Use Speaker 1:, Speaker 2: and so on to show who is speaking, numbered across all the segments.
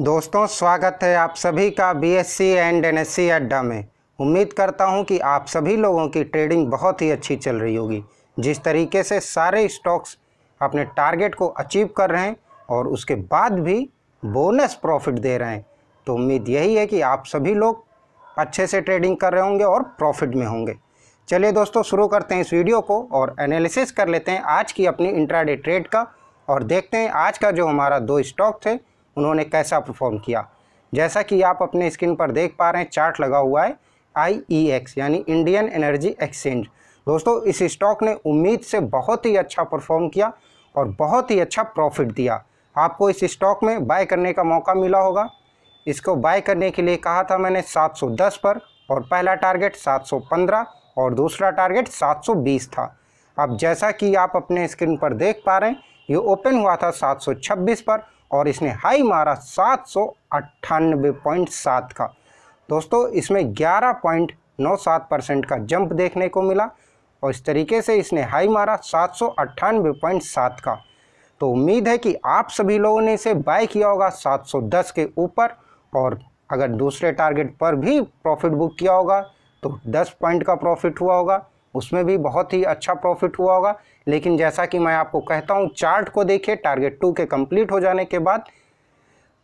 Speaker 1: दोस्तों स्वागत है आप सभी का बीएससी एंड एनएससी अड्डा में उम्मीद करता हूं कि आप सभी लोगों की ट्रेडिंग बहुत ही अच्छी चल रही होगी जिस तरीके से सारे स्टॉक्स अपने टारगेट को अचीव कर रहे हैं और उसके बाद भी बोनस प्रॉफिट दे रहे हैं तो उम्मीद यही है कि आप सभी लोग अच्छे से ट्रेडिंग कर रहे होंगे और प्रॉफिट में होंगे चलिए दोस्तों शुरू करते हैं इस वीडियो को और एनालिसिस कर लेते हैं आज की अपनी इंट्राडे ट्रेड का और देखते हैं आज का जो हमारा दो स्टॉक थे उन्होंने कैसा परफॉर्म किया जैसा कि आप अपने स्क्रीन पर देख पा रहे हैं चार्ट लगा हुआ है आई e यानी इंडियन एनर्जी एक्सचेंज दोस्तों इस स्टॉक ने उम्मीद से बहुत ही अच्छा परफॉर्म किया और बहुत ही अच्छा प्रॉफिट दिया आपको इस स्टॉक में बाय करने का मौका मिला होगा इसको बाय करने के लिए कहा था मैंने 710 पर और पहला टारगेट 715 और दूसरा टारगेट 720 था अब जैसा कि आप अपने स्क्रीन पर देख पा रहे हैं ये ओपन हुआ था 726 पर और इसने हाई मारा सात का दोस्तों इसमें 11.97 परसेंट का जंप देखने को मिला और इस तरीके से इसने हाई मारा सात का तो उम्मीद है कि आप सभी लोगों ने इसे बाय किया होगा 710 के ऊपर और अगर दूसरे टारगेट पर भी प्रॉफिट बुक किया होगा तो 10 पॉइंट का प्रॉफिट हुआ होगा उसमें भी बहुत ही अच्छा प्रॉफिट हुआ होगा लेकिन जैसा कि मैं आपको कहता हूँ चार्ट को देखिए टारगेट टू के कंप्लीट हो जाने के बाद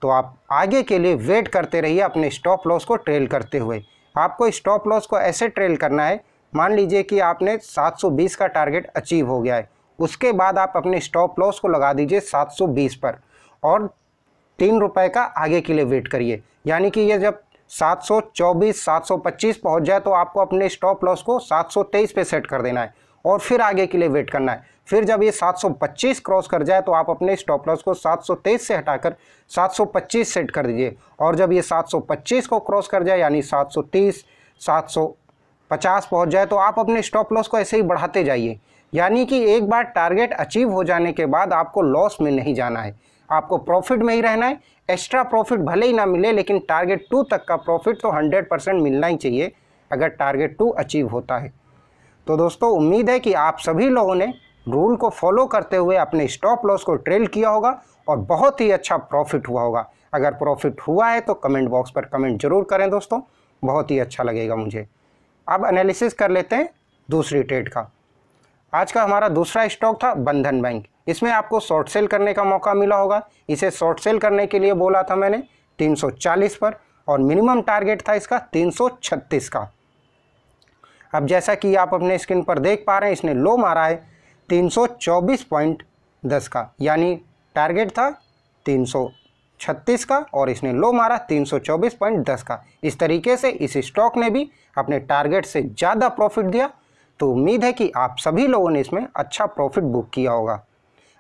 Speaker 1: तो आप आगे के लिए वेट करते रहिए अपने स्टॉप लॉस को ट्रेल करते हुए आपको स्टॉप लॉस को ऐसे ट्रेल करना है मान लीजिए कि आपने 720 का टारगेट अचीव हो गया है उसके बाद आप अपने स्टॉप लॉस को लगा दीजिए 720 पर और तीन रुपए का आगे के लिए वेट करिए यानी कि ये जब 724 725 पहुंच जाए तो आपको अपने स्टॉप लॉस को 723 पे सेट कर देना है और फिर आगे के लिए वेट करना है फिर जब ये 725 क्रॉस कर जाए तो आप अपने स्टॉप लॉस को 723 से हटाकर 725 सेट कर दीजिए और जब ये 725 को क्रॉस कर जाए यानी 730 750 पहुंच जाए तो आप अपने स्टॉप लॉस को ऐसे ही बढ़ाते जाइए यानी कि एक बार टारगेट अचीव हो जाने के बाद आपको लॉस में नहीं जाना है आपको प्रॉफिट में ही रहना है एक्स्ट्रा प्रॉफिट भले ही ना मिले लेकिन टारगेट टू तक का प्रॉफिट तो हंड्रेड परसेंट मिलना ही चाहिए अगर टारगेट टू अचीव होता है तो दोस्तों उम्मीद है कि आप सभी लोगों ने रूल को फॉलो करते हुए अपने स्टॉप लॉस को ट्रेल किया होगा और बहुत ही अच्छा प्रॉफिट हुआ होगा अगर प्रॉफिट हुआ है तो कमेंट बॉक्स पर कमेंट जरूर करें दोस्तों बहुत ही अच्छा लगेगा मुझे अब एनालिसिस कर लेते हैं दूसरी ट्रेड का आज का हमारा दूसरा स्टॉक था बंधन बैंक इसमें आपको शॉर्ट सेल करने का मौका मिला होगा इसे शॉर्ट सेल करने के लिए बोला था मैंने 340 पर और मिनिमम टारगेट था इसका 336 का अब जैसा कि आप अपने स्क्रीन पर देख पा रहे हैं इसने लो मारा है तीन का यानी टारगेट था तीन छत्तीस का और इसने लो मारा तीन सौ चौबीस पॉइंट दस का इस तरीके से इस स्टॉक ने भी अपने टारगेट से ज़्यादा प्रॉफिट दिया तो उम्मीद है कि आप सभी लोगों ने इसमें अच्छा प्रॉफिट बुक किया होगा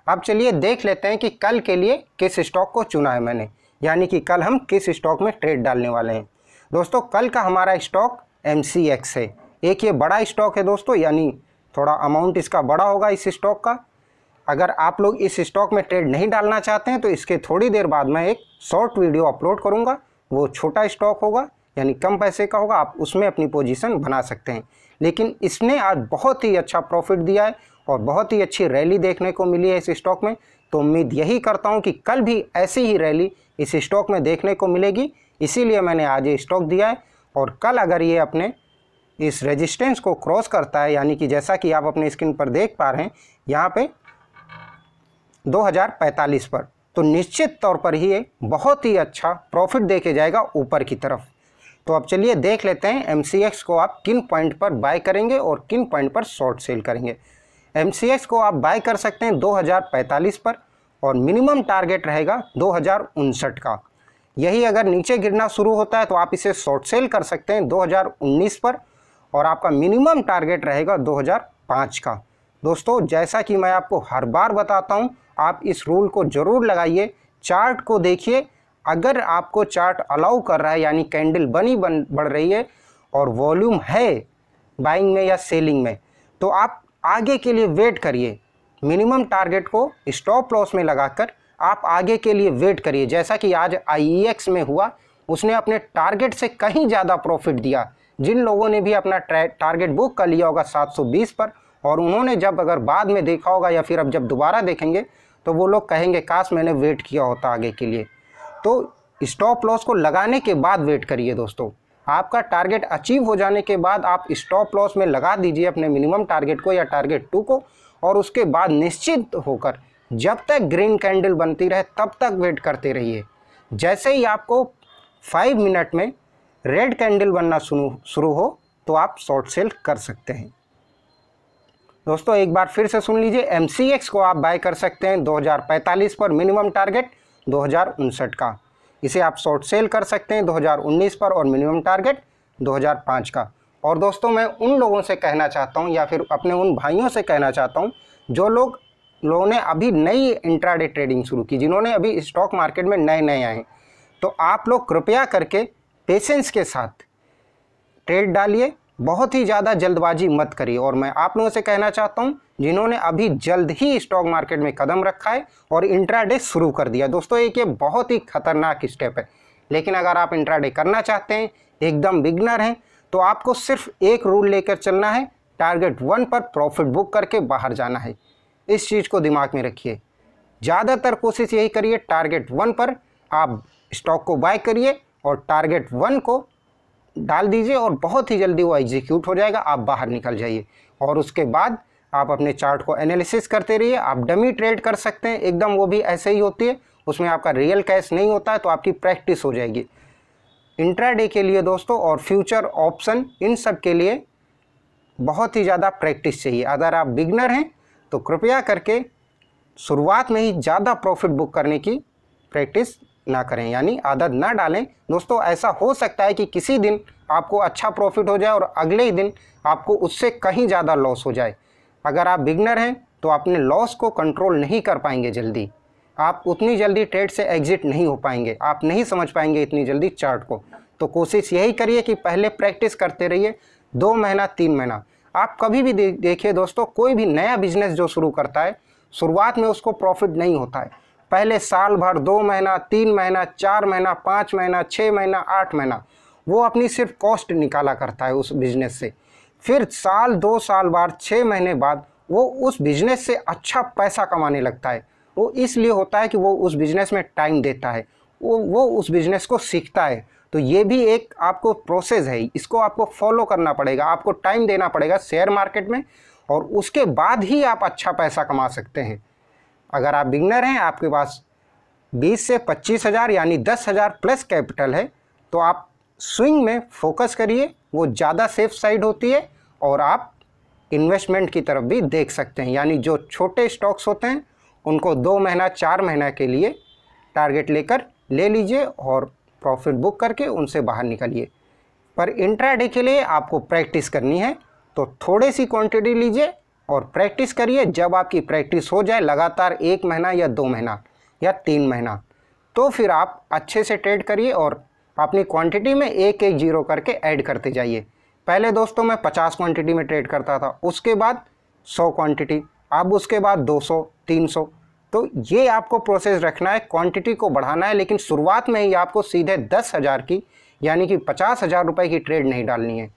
Speaker 1: अब चलिए देख लेते हैं कि कल के लिए किस स्टॉक को चुना है मैंने यानी कि कल हम किस स्टॉक में ट्रेड डालने वाले हैं दोस्तों कल का हमारा स्टॉक एम है एक ये बड़ा स्टॉक है दोस्तों यानी थोड़ा अमाउंट इसका बड़ा होगा इस स्टॉक का अगर आप लोग इस स्टॉक में ट्रेड नहीं डालना चाहते हैं तो इसके थोड़ी देर बाद मैं एक शॉर्ट वीडियो अपलोड करूँगा वो छोटा स्टॉक होगा यानी कम पैसे का होगा आप उसमें अपनी पोजीशन बना सकते हैं लेकिन इसने आज बहुत ही अच्छा प्रॉफिट दिया है और बहुत ही अच्छी रैली देखने को मिली है इस स्टॉक में तो उम्मीद यही करता हूँ कि कल भी ऐसी ही रैली इस स्टॉक में देखने को मिलेगी इसीलिए मैंने आज ये स्टॉक दिया है और कल अगर ये अपने इस रेजिस्टेंस को क्रॉस करता है यानी कि जैसा कि आप अपने स्क्रीन पर देख पा रहे हैं यहाँ पे 2045 पर तो निश्चित तौर पर ही ये बहुत ही अच्छा प्रॉफिट देखे जाएगा ऊपर की तरफ तो अब चलिए देख लेते हैं एम को आप किन पॉइंट पर बाय करेंगे और किन पॉइंट पर शॉर्ट सेल करेंगे एम को आप बाय कर सकते हैं 2045 पर और मिनिमम टारगेट रहेगा दो का यही अगर नीचे गिरना शुरू होता है तो आप इसे शॉर्ट सेल कर सकते हैं 2019 पर और आपका मिनिमम टारगेट रहेगा 2005 का दोस्तों जैसा कि मैं आपको हर बार बताता हूं आप इस रूल को ज़रूर लगाइए चार्ट को देखिए अगर आपको चार्ट अलाउ कर रहा है यानी कैंडल बनी बन बढ़ रही है और वॉल्यूम है बाइंग में या सेलिंग में तो आप आगे के लिए वेट करिए मिनिमम टारगेट को स्टॉप लॉस में लगाकर आप आगे के लिए वेट करिए जैसा कि आज आई e में हुआ उसने अपने टारगेट से कहीं ज़्यादा प्रॉफिट दिया जिन लोगों ने भी अपना टारगेट बुक कर लिया होगा 720 पर और उन्होंने जब अगर बाद में देखा होगा या फिर अब जब दोबारा देखेंगे तो वो लोग कहेंगे काश मैंने वेट किया होता आगे के लिए तो स्टॉप लॉस को लगाने के बाद वेट करिए दोस्तों आपका टारगेट अचीव हो जाने के बाद आप स्टॉप लॉस में लगा दीजिए अपने मिनिमम टारगेट को या टारगेट टू को और उसके बाद निश्चित होकर जब तक ग्रीन कैंडल बनती रहे तब तक वेट करते रहिए जैसे ही आपको फाइव मिनट में रेड कैंडल बनना शुरू हो तो आप शॉर्ट सेल कर सकते हैं दोस्तों एक बार फिर से सुन लीजिए एम को आप बाय कर सकते हैं 2045 पर मिनिमम टारगेट दो का इसे आप शॉर्ट सेल कर सकते हैं 2019 पर और मिनिमम टारगेट 2005 का और दोस्तों मैं उन लोगों से कहना चाहता हूं या फिर अपने उन भाइयों से कहना चाहता हूं जो लोग लोगों ने अभी नई इंट्राडे ट्रेडिंग शुरू की जिन्होंने अभी स्टॉक मार्केट में नए नए आए तो आप लोग कृपया करके पेशेंस के साथ ट्रेड डालिए बहुत ही ज़्यादा जल्दबाजी मत करिए और मैं आप लोगों से कहना चाहता हूँ जिन्होंने अभी जल्द ही स्टॉक मार्केट में कदम रखा है और इंट्राडे शुरू कर दिया दोस्तों एक ये बहुत ही खतरनाक स्टेप है लेकिन अगर आप इंट्राडे करना चाहते हैं एकदम बिगनर हैं तो आपको सिर्फ एक रूल लेकर चलना है टारगेट वन पर प्रॉफिट बुक करके बाहर जाना है इस चीज़ को दिमाग में रखिए ज़्यादातर कोशिश यही करिए टारगेट वन पर आप स्टॉक को बाय करिए और टारगेट वन को डाल दीजिए और बहुत ही जल्दी वो एग्जीक्यूट हो जाएगा आप बाहर निकल जाइए और उसके बाद आप अपने चार्ट को एनालिसिस करते रहिए आप डमी ट्रेड कर सकते हैं एकदम वो भी ऐसे ही होती है उसमें आपका रियल कैश नहीं होता है तो आपकी प्रैक्टिस हो जाएगी इंट्राडे के लिए दोस्तों और फ्यूचर ऑप्शन इन सब के लिए बहुत ही ज़्यादा प्रैक्टिस चाहिए अगर आप बिगनर हैं तो कृपया करके शुरुआत में ही ज़्यादा प्रॉफिट बुक करने की प्रैक्टिस ना करें यानी आदत ना डालें दोस्तों ऐसा हो सकता है कि किसी दिन आपको अच्छा प्रॉफिट हो जाए और अगले ही दिन आपको उससे कहीं ज़्यादा लॉस हो जाए अगर आप बिगनर हैं तो अपने लॉस को कंट्रोल नहीं कर पाएंगे जल्दी आप उतनी जल्दी ट्रेड से एग्ज़िट नहीं हो पाएंगे आप नहीं समझ पाएंगे इतनी जल्दी चार्ट को तो कोशिश यही करिए कि पहले प्रैक्टिस करते रहिए दो महीना तीन महीना आप कभी भी देखिए दोस्तों कोई भी नया बिजनेस जो शुरू करता है शुरुआत में उसको प्रॉफिट नहीं होता है पहले साल भर दो महीना तीन महीना चार महीना पाँच महीना छः महीना आठ महीना वो अपनी सिर्फ कॉस्ट निकाला करता है उस बिजनेस से फिर साल दो साल बाद छः महीने बाद वो उस बिजनेस से अच्छा पैसा कमाने लगता है वो इसलिए होता है कि वो उस बिजनेस में टाइम देता है वो वो उस बिजनेस को सीखता है तो ये भी एक आपको प्रोसेस है इसको आपको फॉलो करना पड़ेगा आपको टाइम देना पड़ेगा शेयर मार्केट में और उसके बाद ही आप अच्छा पैसा कमा सकते हैं अगर आप बिगनर हैं आपके पास बीस से पच्चीस हज़ार यानी दस हज़ार प्लस कैपिटल है तो आप स्विंग में फोकस करिए वो ज़्यादा सेफ साइड होती है और आप इन्वेस्टमेंट की तरफ भी देख सकते हैं यानी जो छोटे स्टॉक्स होते हैं उनको दो महीना चार महीना के लिए टारगेट लेकर ले लीजिए और प्रॉफिट बुक करके उनसे बाहर निकलिए पर इंट्राडे के लिए आपको प्रैक्टिस करनी है तो थोड़ी सी क्वांटिटी लीजिए और प्रैक्टिस करिए जब आपकी प्रैक्टिस हो जाए लगातार एक महीना या दो महीना या तीन महीना तो फिर आप अच्छे से ट्रेड करिए और अपनी क्वांटिटी में एक एक जीरो करके ऐड करते जाइए पहले दोस्तों मैं 50 क्वांटिटी में ट्रेड करता था उसके बाद 100 क्वांटिटी अब उसके बाद 200 300 तो ये आपको प्रोसेस रखना है क्वांटिटी को बढ़ाना है लेकिन शुरुआत में ही आपको सीधे दस हज़ार की यानी कि पचास हज़ार रुपये की ट्रेड नहीं डालनी है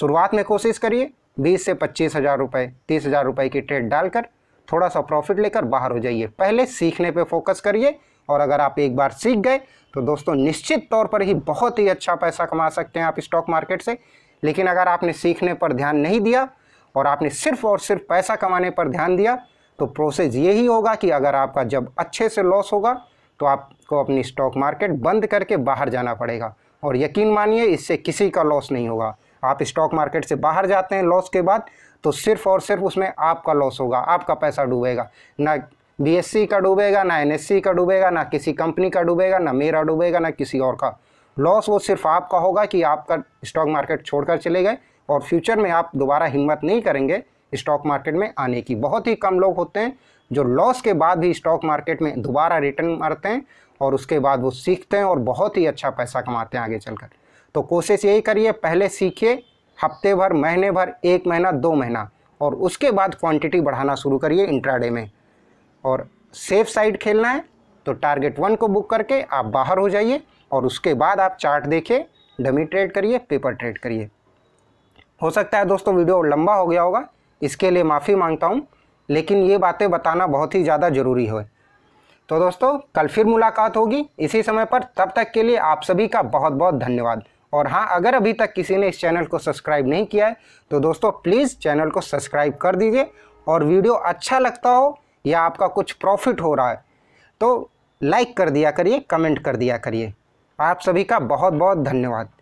Speaker 1: शुरुआत में कोशिश करिए बीस से पच्चीस हज़ार रुपये तीस हज़ार रुपये की ट्रेड डालकर थोड़ा सा प्रॉफिट लेकर बाहर हो जाइए पहले सीखने पे फोकस करिए और अगर आप एक बार सीख गए तो दोस्तों निश्चित तौर पर ही बहुत ही अच्छा पैसा कमा सकते हैं आप स्टॉक मार्केट से लेकिन अगर आपने सीखने पर ध्यान नहीं दिया और आपने सिर्फ और सिर्फ पैसा कमाने पर ध्यान दिया तो प्रोसेस यही होगा कि अगर आपका जब अच्छे से लॉस होगा तो आपको अपनी स्टॉक मार्केट बंद करके बाहर जाना पड़ेगा और यकीन मानिए इससे किसी का लॉस नहीं होगा आप स्टॉक मार्केट से बाहर जाते हैं लॉस के बाद तो सिर्फ और सिर्फ उसमें आपका लॉस होगा आपका पैसा डूबेगा ना बीएससी का डूबेगा ना एनएससी का डूबेगा ना किसी कंपनी का डूबेगा ना मेरा डूबेगा ना किसी और का लॉस वो सिर्फ आपका होगा कि आपका स्टॉक मार्केट छोड़कर चले गए और फ्यूचर में आप दोबारा हिम्मत नहीं करेंगे स्टॉक मार्केट में आने की बहुत ही कम लोग होते हैं जो लॉस के बाद भी स्टॉक मार्केट में दोबारा रिटर्न मारते हैं और उसके बाद वो सीखते हैं और बहुत ही अच्छा पैसा कमाते हैं आगे चलकर तो कोशिश यही करिए पहले सीखिए हफ्ते भर महीने भर एक महीना दो महीना और उसके बाद क्वांटिटी बढ़ाना शुरू करिए इंट्राडे में और सेफ साइड खेलना है तो टारगेट वन को बुक करके आप बाहर हो जाइए और उसके बाद आप चार्ट देखिए डमी ट्रेड करिए पेपर ट्रेड करिए हो सकता है दोस्तों वीडियो लंबा हो गया होगा इसके लिए माफ़ी मांगता हूँ लेकिन ये बातें बताना बहुत ही ज़्यादा ज़रूरी है तो दोस्तों कल फिर मुलाकात होगी इसी समय पर तब तक के लिए आप सभी का बहुत बहुत धन्यवाद और हाँ अगर अभी तक किसी ने इस चैनल को सब्सक्राइब नहीं किया है तो दोस्तों प्लीज़ चैनल को सब्सक्राइब कर दीजिए और वीडियो अच्छा लगता हो या आपका कुछ प्रॉफिट हो रहा है तो लाइक कर दिया करिए कमेंट कर दिया करिए आप सभी का बहुत बहुत धन्यवाद